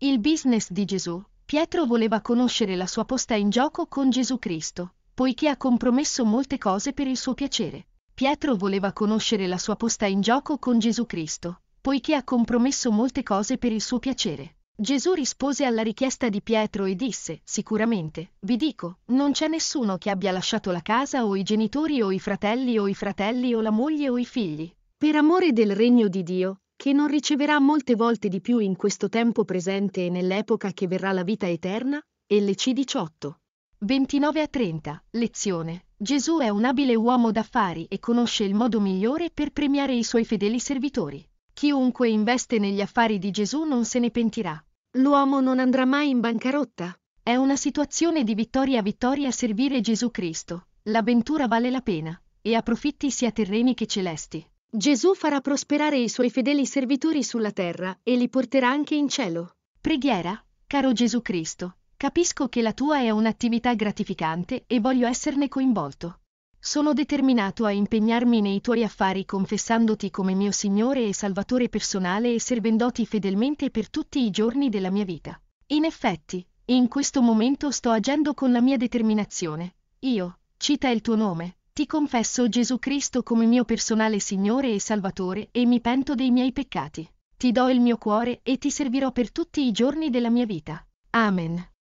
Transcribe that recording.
Il business di Gesù. Pietro voleva conoscere la sua posta in gioco con Gesù Cristo, poiché ha compromesso molte cose per il suo piacere. Pietro voleva conoscere la sua posta in gioco con Gesù Cristo, poiché ha compromesso molte cose per il suo piacere. Gesù rispose alla richiesta di Pietro e disse, sicuramente, vi dico, non c'è nessuno che abbia lasciato la casa o i genitori o i fratelli o i fratelli o la moglie o i figli, per amore del regno di Dio, che non riceverà molte volte di più in questo tempo presente e nell'epoca che verrà la vita eterna, LC 18. 29 a 30, lezione. Gesù è un abile uomo d'affari e conosce il modo migliore per premiare i suoi fedeli servitori. Chiunque investe negli affari di Gesù non se ne pentirà. L'uomo non andrà mai in bancarotta. È una situazione di vittoria a vittoria servire Gesù Cristo. L'avventura vale la pena, e approfitti sia terreni che celesti. Gesù farà prosperare i suoi fedeli servitori sulla terra e li porterà anche in cielo. Preghiera, caro Gesù Cristo, capisco che la tua è un'attività gratificante e voglio esserne coinvolto. Sono determinato a impegnarmi nei tuoi affari confessandoti come mio Signore e Salvatore personale e servendoti fedelmente per tutti i giorni della mia vita. In effetti, in questo momento sto agendo con la mia determinazione. Io, cita il tuo nome, ti confesso Gesù Cristo come mio personale Signore e Salvatore e mi pento dei miei peccati. Ti do il mio cuore e ti servirò per tutti i giorni della mia vita. Amen.